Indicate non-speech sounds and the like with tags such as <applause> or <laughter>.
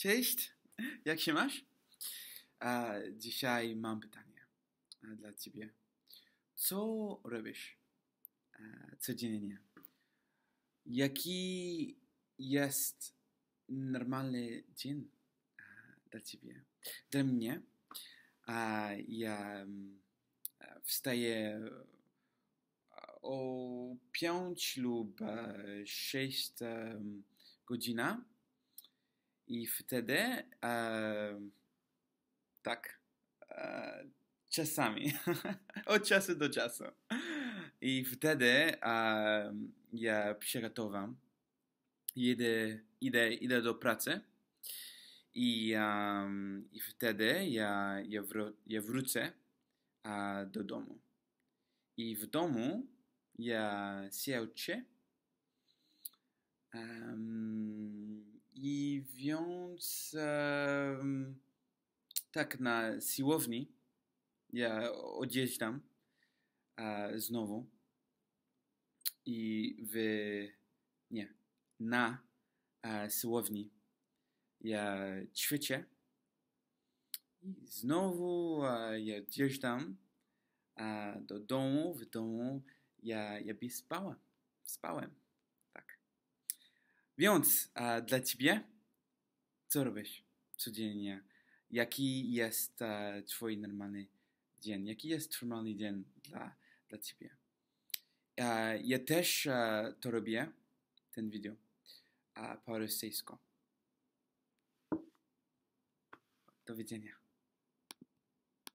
Cześć, jak się masz? A, dzisiaj mam pytanie e, dla ciebie. Co robisz e, codziennie? Jaki jest normalny dzień e, dla ciebie? Dla mnie A, ja mm, wstaję o 5 lub 6 godzina i wtedy e, tak e, czasami, <laughs> od czasu do czasu. I wtedy e, ja przygotowam, idę, idę, idę do pracy i, um, i wtedy ja, ja, wró ja wrócę e, do domu. I w domu ja się uczę. Um, tak, na siłowni ja odjeżdżam e, znowu i w, nie, na e, siłowni ja ćwiczę i znowu e, ja odjeżdżam do domu, w domu ja, ja by spała, spałem, tak. Więc dla ciebie co robisz codziennie, jaki jest e, twój normalny dzień, jaki jest normalny dzień dla, dla ciebie. E, ja też e, to robię, ten video, e, po rosyjsku. Do widzenia.